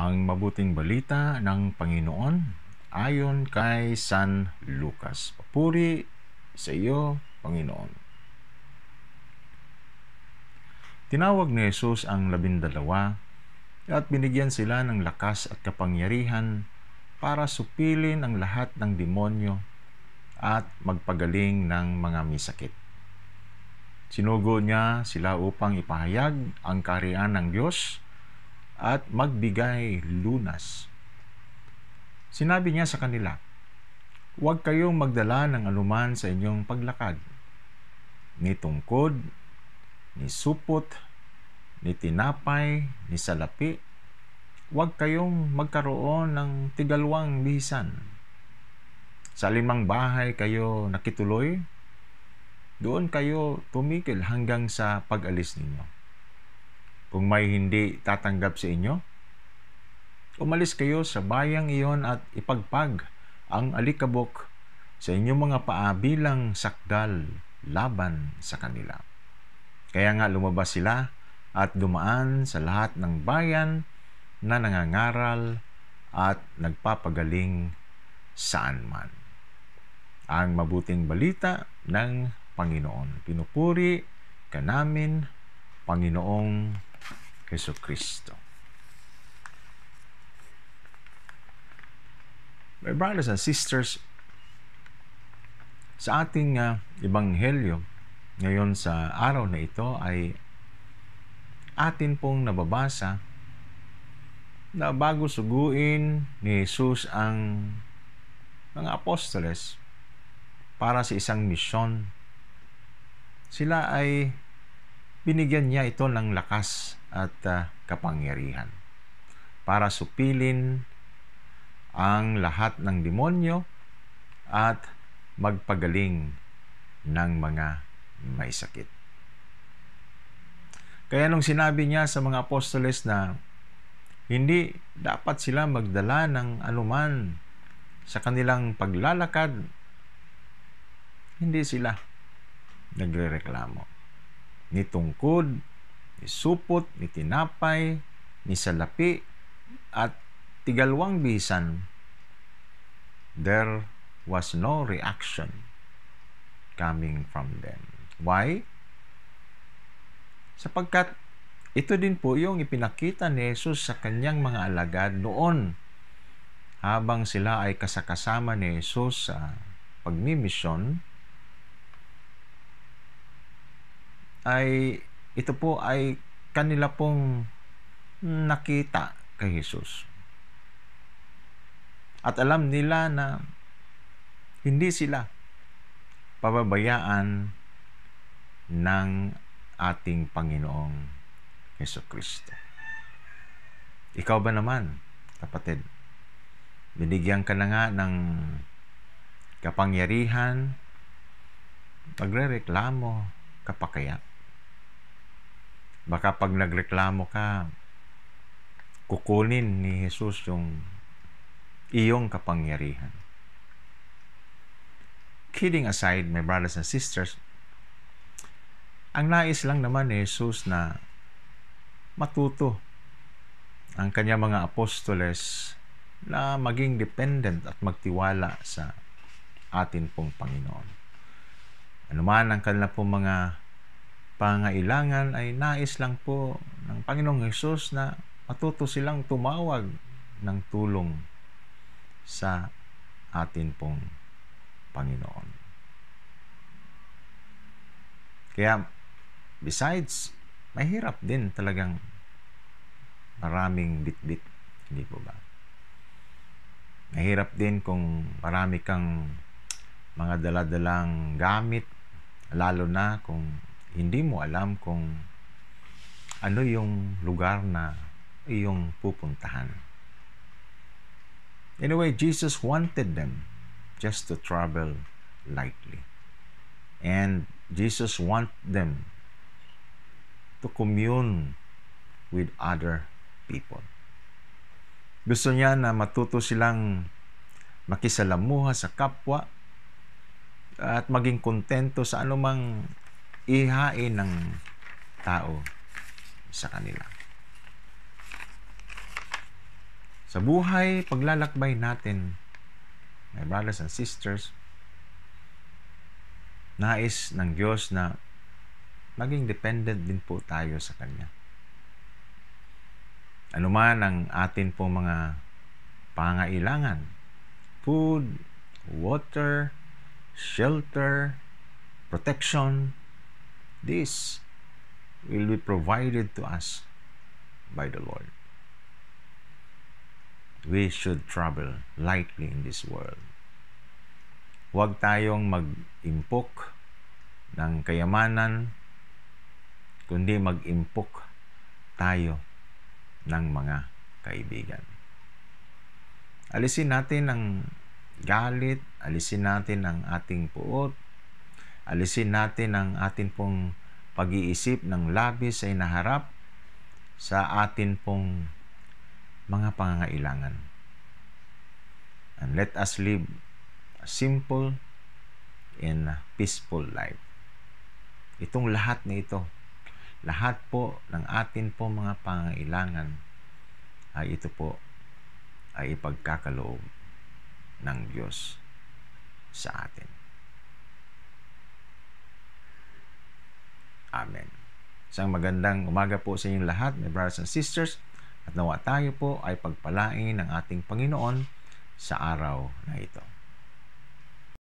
Ang mabuting balita ng Panginoon ayon kay San Lucas. Papuri sa iyo, Panginoon. Tinawag ni Jesus ang labindalawa at binigyan sila ng lakas at kapangyarihan para supilin ang lahat ng demonyo at magpagaling ng mga may Sinugo niya sila upang ipahayag ang karian ng Diyos at magbigay lunas. Sinabi niya sa kanila, Huwag kayong magdala ng anuman sa inyong paglakad, ni tungkod, ni supot, ni tinapay, ni salapi. Huwag kayong magkaroon ng tigalwang bihisan. Sa limang bahay kayo nakituloy, doon kayo tumikil hanggang sa pag-alis ninyo. Kung may hindi tatanggap sa inyo, umalis kayo sa bayang iyon at ipagpag ang alikabok sa inyong mga paa bilang sakdal laban sa kanila. Kaya nga lumabas sila at dumaan sa lahat ng bayan na nangangaral at nagpapagaling saan man. Ang mabuting balita ng Panginoon. Pinupuri ka namin, Panginoong Jesucristo. My brothers and sisters, sa ating uh, ebanghelyo ngayon sa araw na ito ay atin pong nababasa na bago suguin ni Jesus ang mga apostoles para sa isang misyon, sila ay binigyan niya ito ng lakas at uh, kapangyarihan para supilin ang lahat ng demonyo at magpagaling ng mga may sakit. Kaya nung sinabi niya sa mga apostoles na hindi dapat sila magdala ng anuman sa kanilang paglalakad, hindi sila nagrereklamo ni tungkod, ni supot, ni tinapay, ni salapi, at tigalwang bisan, there was no reaction coming from them. Why? Sapagkat ito din po yung ipinakita ni Jesus sa kanyang mga alagad noon habang sila ay kasakasama ni Jesus sa pagmimisyon ay ito po ay kanila pong nakita kay Jesus. At alam nila na hindi sila pababayaan ng ating Panginoong Heso Kristo. Ikaw ba naman, kapatid? Binigyan ka na nga ng kapangyarihan, pagrereklamo, kapakaya. Baka pag nagreklamo ka, kukunin ni Jesus yung iyong kapangyarihan. Kidding aside, my brothers and sisters, ang nais lang naman ni Jesus na matuto ang kanya mga apostoles na maging dependent at magtiwala sa atin pong Panginoon. Ano man ang kanila pong mga pangailangan ay nais lang po ng Panginoong Hesus na matuto silang tumawag ng tulong sa atin pong Panginoon. Kaya besides, mahirap din talagang maraming bitbit, hindi po ba? Mahirap din kung marami kang mga daladalang gamit, lalo na kung hindi mo alam kung ano yung lugar na iyong pupuntahan. Anyway, Jesus wanted them just to travel lightly. And Jesus want them to commune with other people. Gusto niya na matuto silang makisalamuha sa kapwa at maging kontento sa anumang ihain ng tao sa kanila. Sa buhay, paglalakbay natin, my brothers and sisters, nais ng Diyos na maging dependent din po tayo sa Kanya. Ano man ang atin po mga pangailangan, food, water, shelter, protection, This will be provided to us by the Lord. We should travel lightly in this world. Huwag tayong mag-impok ng kayamanan, kundi mag-impok tayo ng mga kaibigan. Alisin natin ang galit, alisin natin ang ating puot, Alisin natin ang atin pong pag-iisip ng labis ay naharap sa atin pong mga pangangailangan. And let us live a simple and peaceful life. Itong lahat na ito, lahat po ng atin po mga pangangailangan ay ito po ay ipagkakaloob ng Diyos sa atin. Amen. Isang magandang umaga po sa inyong lahat, my brothers and sisters. At nawa tayo po ay pagpalain ng ating Panginoon sa araw na ito.